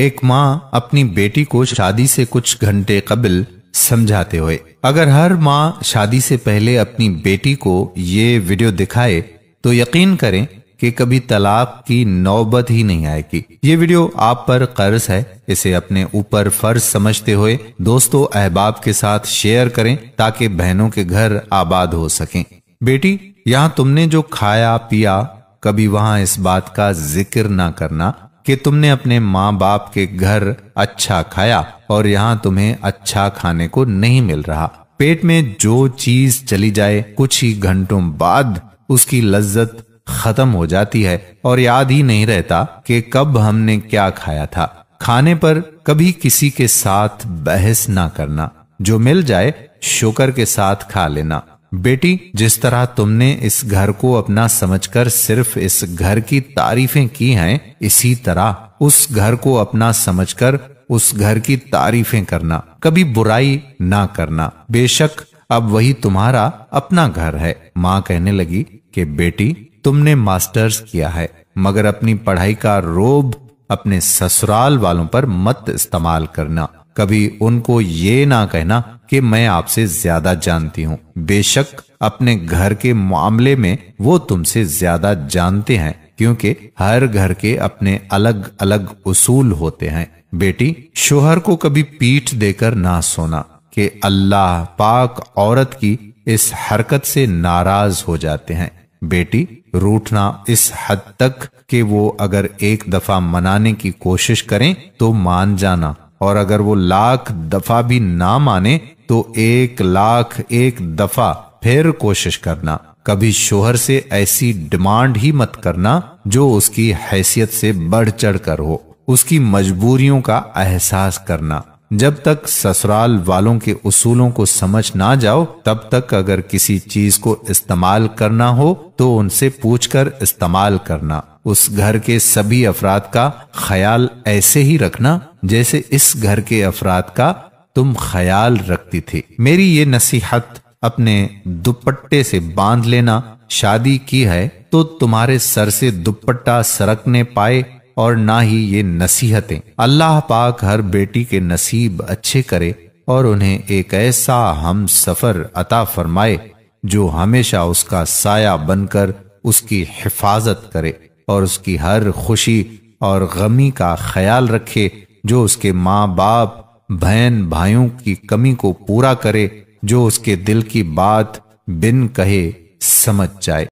एक माँ अपनी बेटी को शादी से कुछ घंटे कबल समझाते हुए अगर हर माँ शादी से पहले अपनी बेटी को ये वीडियो दिखाए तो यकीन करें कि कभी तलाक की नौबत ही नहीं आएगी ये वीडियो आप पर कर्ज है इसे अपने ऊपर फर्ज समझते हुए दोस्तों अहबाब के साथ शेयर करें ताकि बहनों के घर आबाद हो सकें बेटी यहाँ तुमने जो खाया पिया कभी वहां इस बात का जिक्र ना करना कि तुमने अपने माँ बाप के घर अच्छा खाया और यहाँ तुम्हें अच्छा खाने को नहीं मिल रहा पेट में जो चीज चली जाए कुछ ही घंटों बाद उसकी लज्जत खत्म हो जाती है और याद ही नहीं रहता कि कब हमने क्या खाया था खाने पर कभी किसी के साथ बहस ना करना जो मिल जाए शुक्र के साथ खा लेना बेटी जिस तरह तुमने इस घर को अपना समझकर सिर्फ इस घर की तारीफें की हैं इसी तरह उस घर को अपना समझकर उस घर की तारीफें करना कभी बुराई ना करना बेशक अब वही तुम्हारा अपना घर है माँ कहने लगी कि बेटी तुमने मास्टर्स किया है मगर अपनी पढ़ाई का रोब अपने ससुराल वालों पर मत इस्तेमाल करना कभी उनको ये ना कहना कि मैं आपसे ज्यादा जानती हूँ बेशक अपने घर के मामले में वो तुमसे ज्यादा जानते हैं क्योंकि हर घर के अपने अलग अलग उसूल होते हैं बेटी शोहर को कभी पीठ देकर ना सोना कि अल्लाह पाक औरत की इस हरकत से नाराज हो जाते हैं बेटी रूठना इस हद तक कि वो अगर एक दफा मनाने की कोशिश करें तो मान जाना और अगर वो लाख दफा भी ना माने तो एक लाख एक दफा फिर कोशिश करना कभी शोहर से ऐसी डिमांड ही मत करना जो उसकी हैसियत से बढ़ चढ़ कर हो उसकी मजबूरियों का एहसास करना जब तक ससुराल वालों के उसूलों को समझ ना जाओ तब तक अगर किसी चीज को इस्तेमाल करना हो तो उनसे पूछकर इस्तेमाल करना उस घर के सभी अफराद का ख्याल ऐसे ही रखना जैसे इस घर के अफराद का तुम ख्याल रखती थी मेरी ये नसीहत अपने दुपट्टे से बांध लेना शादी की है तो तुम्हारे सर से दुपट्टा सरकने पाए और ना ही ये नसीहतें अल्लाह पाक हर बेटी के नसीब अच्छे करे और उन्हें एक ऐसा हम सफर अता फरमाए जो हमेशा उसका साया बनकर उसकी हिफाजत करे और उसकी हर खुशी और गमी का ख्याल रखे जो उसके माँ बाप बहन भाइयों की कमी को पूरा करे जो उसके दिल की बात बिन कहे समझ जाए